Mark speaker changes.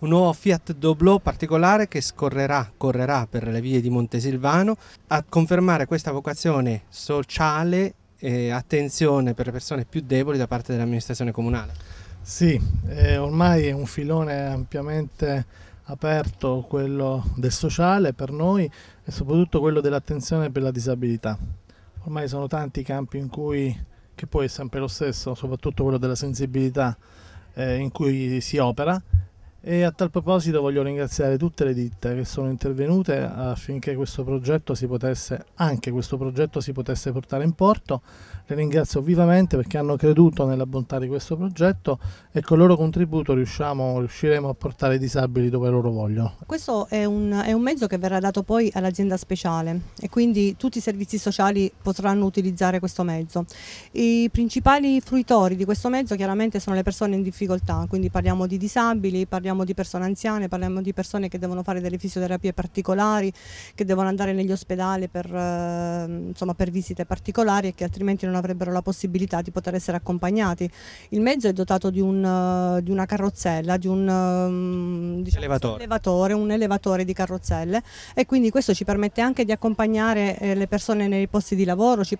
Speaker 1: un nuovo Fiat Doblò particolare che scorrerà, correrà per le vie di Montesilvano a confermare questa vocazione sociale e attenzione per le persone più deboli da parte dell'amministrazione comunale. Sì, eh, ormai è un filone
Speaker 2: ampiamente aperto quello del sociale per noi e soprattutto quello dell'attenzione per la disabilità. Ormai sono tanti i campi in cui, che poi è sempre lo stesso, soprattutto quello della sensibilità eh, in cui si opera e a tal proposito voglio ringraziare tutte le ditte che sono intervenute affinché questo progetto si potesse, anche questo progetto si potesse portare in porto. Le ringrazio vivamente perché hanno creduto nella bontà di questo progetto e col loro contributo riusciremo a portare i disabili dove loro vogliono.
Speaker 3: Questo è un, è un mezzo che verrà dato poi all'azienda speciale e quindi tutti i servizi sociali potranno utilizzare questo mezzo. I principali fruitori di questo mezzo chiaramente sono le persone in difficoltà, quindi parliamo di disabili, parliamo parliamo di persone anziane, parliamo di persone che devono fare delle fisioterapie particolari, che devono andare negli ospedali per, ehm, insomma, per visite particolari e che altrimenti non avrebbero la possibilità di poter essere accompagnati. Il mezzo è dotato di, un, eh, di una carrozzella, di un, ehm, diciamo, elevatore. Un, elevatore, un elevatore di carrozzelle e quindi questo ci permette anche di accompagnare eh, le persone nei posti di lavoro, ci